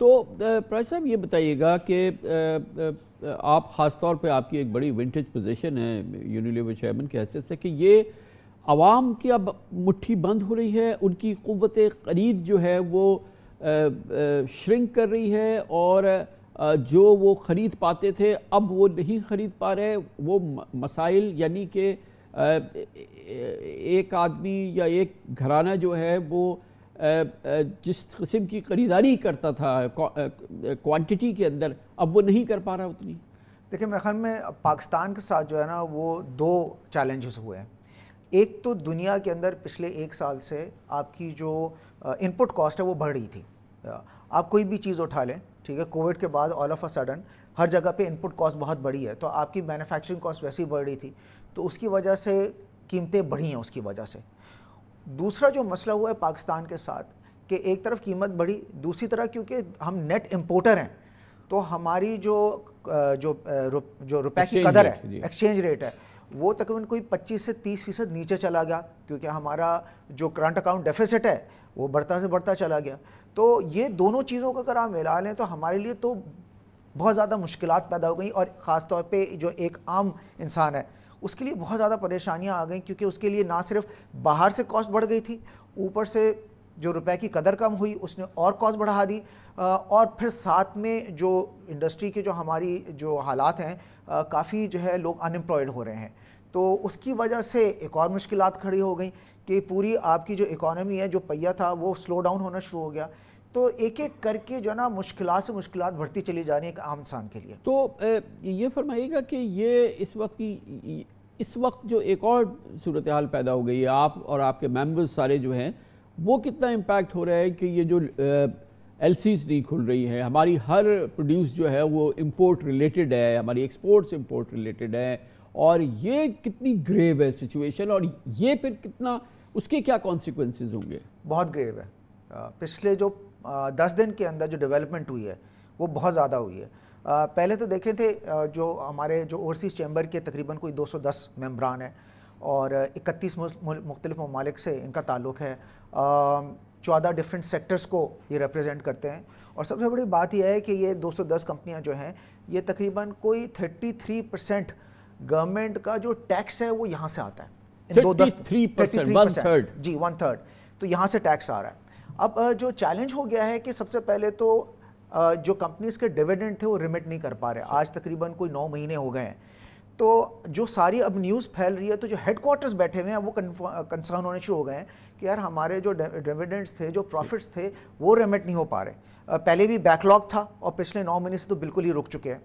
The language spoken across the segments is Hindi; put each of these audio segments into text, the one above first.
तो प्राइस साहब ये बताइएगा कि आप ख़ास तौर पे आपकी एक बड़ी विंटेज पोजीशन है यूनिलीवर चेयरमैन के हैसियत से कि ये आवाम की अब मुट्ठी बंद हो रही है उनकी क़वत खरीद जो है वो श्रिंक कर रही है और जो वो ख़रीद पाते थे अब वो नहीं ख़रीद पा रहे वो मसाइल यानी कि एक आदमी या एक घराना जो है वो जिस किस्म की खरीदारी करता था क्वांटिटी के अंदर अब वो नहीं कर पा रहा उतनी देखिए मेरे ख्याल में पाकिस्तान के साथ जो है ना वो दो चैलेंजेस हुए हैं एक तो दुनिया के अंदर पिछले एक साल से आपकी जो इनपुट कॉस्ट है वो बढ़ रही थी आप कोई भी चीज़ उठा लें ठीक है कोविड के बाद ऑल ऑफ अ सडन हर जगह पे इनपुट कॉस्ट बहुत बढ़ी है तो आपकी मैन्युफैक्चरिंग कॉस्ट वैसे ही बढ़ रही थी तो उसकी वजह से कीमतें बढ़ी हैं उसकी वजह से दूसरा जो मसला हुआ है पाकिस्तान के साथ कि एक तरफ कीमत बढ़ी दूसरी तरह क्योंकि हम नेट इम्पोर्टर हैं तो हमारी जो जो जो रुपए की कदर है एक्सचेंज रेट है वो तकरीबन कोई 25 से 30 फीसद नीचे चला गया क्योंकि हमारा जो करंट अकाउंट डेफिसिट है वो बढ़ता से बढ़ता चला गया तो ये दोनों चीज़ों का अगर आप मिला लें तो हमारे लिए तो बहुत ज़्यादा मुश्किल पैदा हो गई और ख़ासतौर पर जो एक आम इंसान है उसके लिए बहुत ज़्यादा परेशानियाँ आ गई क्योंकि उसके लिए ना सिर्फ बाहर से कॉस्ट बढ़ गई थी ऊपर से जो रुपए की कदर कम हुई उसने और कॉस्ट बढ़ा दी और फिर साथ में जो इंडस्ट्री के जो हमारी जो हालात हैं काफ़ी जो है लोग अनएम्प्लॉयड हो रहे हैं तो उसकी वजह से एक और मुश्किल खड़ी हो गई कि पूरी आपकी जो इकोनॉमी है जो पहिया था वो स्लो डाउन होना शुरू हो गया तो एक एक करके जो है ना मुश्किल से मुश्किल बढ़ती चली जा रही है एक आम इंसान के लिए तो ये फरमाइएगा कि ये इस वक्त की इस वक्त जो एक और सूरत हाल पैदा हो गई है आप और आपके मेम्बर्स सारे जो हैं वो कितना इम्पेक्ट हो रहा है कि ये जो एल नहीं खुल रही है हमारी हर प्रोड्यूस जो है वो इम्पोर्ट रिलेटेड है हमारी एक्सपोर्ट्स इम्पोर्ट रिलेटेड है और ये कितनी ग्रेव है सिचुएशन और ये फिर कितना उसके क्या कॉन्सिक्वेंसेज होंगे बहुत ग्रेव है पिछले जो दस दिन के अंदर जो डेवलपमेंट हुई है वो बहुत ज़्यादा हुई है पहले तो देखे थे जो हमारे जो ओवरसीज़ चैम्बर के तकरीबन कोई 210 मेम्बरान हैं और 31 मुख्तलिफ ममालिक से इनका ताल्लुक़ है चौदह डिफरेंट सेक्टर्स को ये रिप्रेजेंट करते हैं और सबसे बड़ी बात यह है कि ये 210 कंपनियां जो हैं ये तकरीबन कोई 33 परसेंट गवर्नमेंट का जो टैक्स है वो यहाँ से आता है दो दस थ्री जी वन थर्ड तो यहाँ से टैक्स आ रहा है अब जो चैलेंज हो गया है कि सबसे पहले तो जो कंपनीज के डिविडेंड थे वो रिमिट नहीं कर पा रहे आज तकरीबन कोई नौ महीने हो गए हैं तो जो सारी अब न्यूज़ फैल रही है तो जो क्वार्टर्स बैठे हुए हैं वो कंसर्न होने शुरू हो गए हैं कि यार हमारे जो डिविडेंड्स थे जो प्रॉफिट्स थे वो रिमिट नहीं हो पा रहे पहले भी बैकलॉग था और पिछले नौ महीने से तो बिल्कुल ही रुक चुके हैं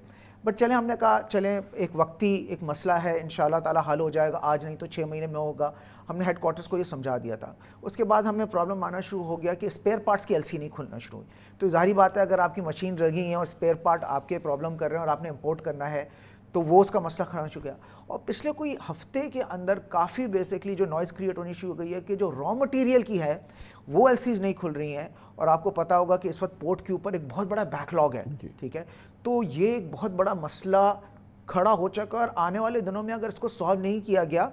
बट चले हमने कहा चले एक वक्ती एक मसला है इन ताला हल हो जाएगा आज नहीं तो छः महीने में होगा हमने हेड क्वार्टर्स को ये समझा दिया था उसके बाद हमें प्रॉब्लम आना शुरू हो गया कि स्पेयर पार्ट्स की एलसी नहीं खुलना शुरू हुई तो जाहिर बात है अगर आपकी मशीन रगी है और स्पेयर पार्ट आपके प्रॉब्लम कर रहे हैं और आपने इम्पोर्ट करना है तो वो उसका मसला खड़ा हो चुका और पिछले कोई हफ्ते के अंदर काफ़ी बेसिकली जो नॉइज़ क्रिएट होनी शुरू हो गई है कि जो रॉ मटेरियल की है वो एल नहीं खुल रही हैं और आपको पता होगा कि इस वक्त पोर्ट के ऊपर एक बहुत बड़ा बैकलॉग है ठीक है तो ये एक बहुत बड़ा मसला खड़ा हो चुका और आने वाले दिनों में अगर इसको सॉल्व नहीं किया गया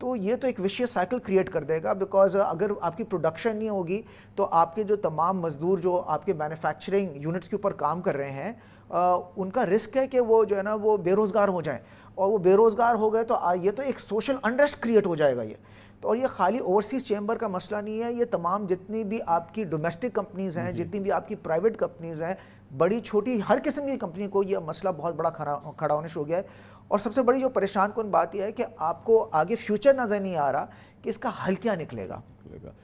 तो ये तो एक विषय साइकिल क्रिएट कर देगा बिकॉज अगर आपकी प्रोडक्शन नहीं होगी तो आपके जो तमाम मज़दूर जो आपके मैन्युफैक्चरिंग यूनिट्स के ऊपर काम कर रहे हैं आ, उनका रिस्क है कि वो जो है ना वो बेरोज़गार हो जाएं और वो बेरोज़गार हो गए तो आ, ये तो एक सोशल अनरेस्ट क्रिएट हो जाएगा ये तो और ये खाली ओवरसीज़ चैम्बर का मसला नहीं है ये तमाम जितनी भी आपकी डोमेस्टिक कंपनीज़ हैं जितनी भी आपकी प्राइवेट कंपनीज़ हैं बड़ी छोटी हर किस्म की कंपनी को ये मसला बहुत बड़ा खड़ा खड़ा होने शुरू हो गया है और सबसे बड़ी जो परेशान कौन बात यह है कि आपको आगे फ्यूचर नज़र नहीं आ रहा कि इसका हल क्या निकलेगा